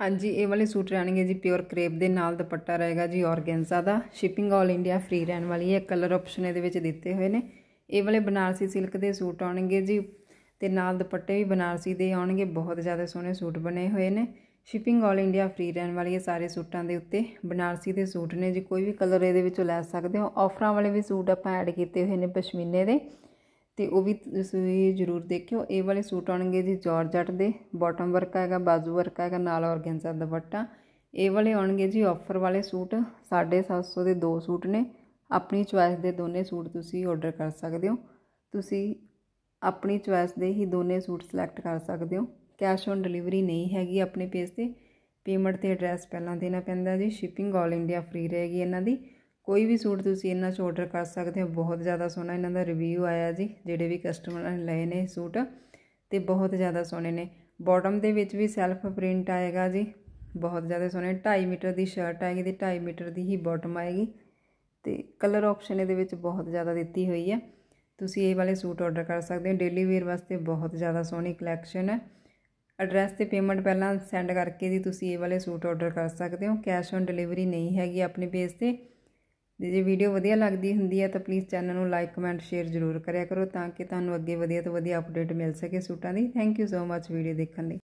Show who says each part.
Speaker 1: ਹਾਂਜੀ ਇਹ ਵਾਲੇ ਸੂਟ ਰਹਿਣਗੇ ਜੀ ਪਿਓਰ ਕ੍ਰੇਪ ਦੇ ਨਾਲ ਦੁਪੱਟਾ ਰਹੇਗਾ ਜੀ ਔਰਗੈਂਜ਼ਾ ਦਾ ਸ਼ਿਪਿੰਗ 올 ਇੰਡੀਆ ਫ੍ਰੀ ਰਹਿਣ ਵਾਲੀ ਹੈ ਕਲਰ ਆਪਸ਼ਨ ਇਹਦੇ ਵਿੱਚ ਦਿੱਤੇ ਹੋਏ ਨੇ ਇਹ ਵਾਲੇ ਬਨਾਰਸੀ ਸਿਲਕ ਦੇ ਸੂਟ ਆਉਣਗੇ ਜੀ ਤੇ ਨਾਲ ਦੁਪੱਟੇ ਵੀ ਬਨਾਰਸੀ ਦੇ ਆਉਣਗੇ ਬਹੁਤ ਜ਼ਿਆਦਾ ਸੋਹਣੇ ਸੂਟ ਬਣੇ ਹੋਏ ਨੇ ਸ਼ਿਪਿੰਗ 올 ਇੰਡੀਆ ਫ੍ਰੀ ਰਹਿਣ ਵਾਲੀ ਹੈ ਸਾਰੇ ਸੂਟਾਂ ਦੇ ਉੱਤੇ ਬਨਾਰਸੀ ਦੇ ਸੂਟ ਨੇ ਜੀ ਕੋਈ ਵੀ ਕਲਰ ਇਹਦੇ ਵਿੱਚੋਂ ਲੈ ਸਕਦੇ ਹੋ ਆਫਰਾਂ ਵਾਲੇ ਵੀ ਸੂਟ ਆਪਾਂ ਐਡ ਕੀਤੇ ਹੋਏ ਨੇ ਪਸ਼ਮੀਨੇ ਦੇ ਤੇ ਉਹ ਵੀ ਤੁਸੀਂ ਜ਼ਰੂਰ ਦੇਖਿਓ ਇਹ ਵਾਲੇ ਸੂਟ ਆਣਗੇ ਜੀ ਜਾਰਜਟ ਦੇ ਬਾਟਮ ਵਰਕ ਹੈਗਾ ਬਾਜੂ ਵਰਕ ਹੈਗਾ ਨਾਲ ਔਰਗੈਂਜ਼ਾ ਦੁਪੱਟਾ ਇਹ ਵਾਲੇ ਆਣਗੇ ਜੀ ਆਫਰ ਵਾਲੇ ਸੂਟ 750 ਦੇ ਦੋ ਸੂਟ ਨੇ ਆਪਣੀ ਚੁਆਇਸ ਦੇ ਦੋਨੇ ਸੂਟ ਤੁਸੀਂ ਆਰਡਰ ਕਰ ਸਕਦੇ ਹੋ ਤੁਸੀਂ ਆਪਣੀ ਚੁਆਇਸ ਦੇ ਹੀ ਦੋਨੇ ਸੂਟ ਸਿਲੈਕਟ ਕਰ ਸਕਦੇ ਹੋ ਕੈਸ਼ ਔਨ ਡਿਲੀਵਰੀ ਨਹੀਂ ਹੈਗੀ ਆਪਣੇ ਪੇਜ ਤੇ ਪੇਮੈਂਟ ਤੇ ਐਡਰੈਸ ਪਹਿਲਾਂ ਦੇਣਾ ਪੈਂਦਾ ਜੀ ਸ਼ਿਪਿੰਗ 올 ਇੰਡੀਆ ਫ੍ਰੀ ਰਹੇਗੀ ਇਹਨਾਂ ਦੀ ਕੋਈ ਵੀ ਸੂਟ ਤੁਸੀਂ ਇਹਨਾਂ 'ਚ ਆਰਡਰ ਕਰ ਸਕਦੇ ਹੋ ਬਹੁਤ ਜ਼ਿਆਦਾ ਸੋਹਣਾ ਇਹਨਾਂ ਦਾ ਰਿਵਿਊ ਆਇਆ ਜੀ ਜਿਹੜੇ ਵੀ ਕਸਟਮਰਾਂ ਨੇ ਲਏ ਨੇ ਸੂਟ ਤੇ ਬਹੁਤ ਜ਼ਿਆਦਾ ਸੋਹਣੇ ਨੇ ਬਾਟਮ ਦੇ ਵਿੱਚ ਵੀ ਸੈਲਫ ਪ੍ਰਿੰਟ ਆਏਗਾ ਜੀ ਬਹੁਤ ਜ਼ਿਆਦਾ ਸੋਹਣੇ 2.5 ਮੀਟਰ ਦੀ ਸ਼ਰਟ ਆਏਗੀ ਤੇ 2.5 ਮੀਟਰ ਦੀ ਹੀ ਬਾਟਮ ਆਏਗੀ ਤੇ ਕਲਰ ਆਪਸ਼ਨ ਇਹਦੇ ਵਿੱਚ ਬਹੁਤ ਜ਼ਿਆਦਾ ਦਿੱਤੀ ਹੋਈ ਹੈ ਤੁਸੀਂ ਇਹ ਵਾਲੇ ਸੂਟ ਆਰਡਰ ਕਰ ਸਕਦੇ ਹੋ ਡੇਲੀ ਵੇਅਰ ਵਾਸਤੇ ਬਹੁਤ ਜ਼ਿਆਦਾ ਸੋਹਣੀ ਕਲੈਕਸ਼ਨ ਹੈ ਐਡਰੈਸ ਤੇ ਪੇਮੈਂਟ ਪਹਿਲਾਂ ਸੈਂਡ ਕਰਕੇ ਦੀ ਤੁਸੀਂ ਇਹ ਵਾਲੇ ਸੂਟ ਆਰਡਰ ਕਰ ਸਕਦੇ ਹੋ ਕੈਸ਼ ਔਨ ਡਿਲੀਵਰੀ ਨਹੀਂ ਹੈਗੀ ਆਪਣੇ ਪੇਜ ਤੇ ਜੇ ਵੀਡੀਓ ਵਧੀਆ ਲੱਗਦੀ ਹੁੰਦੀ ਹੈ ਤਾਂ ਪਲੀਜ਼ ਚੈਨਲ ਨੂੰ ਲਾਈਕ ਕਮੈਂਟ ਸ਼ੇਅਰ ਜ਼ਰੂਰ ਕਰਿਆ ਕਰੋ ਤਾਂ ਕਿ ਤੁਹਾਨੂੰ ਅੱਗੇ ਵਧੀਆ ਤੋਂ ਵਧੀਆ ਅਪਡੇਟ ਮਿਲ ਸਕੇ ਸੂਟਾਂ ਦੀ thank you so much video ਦੇਖਣ ਲਈ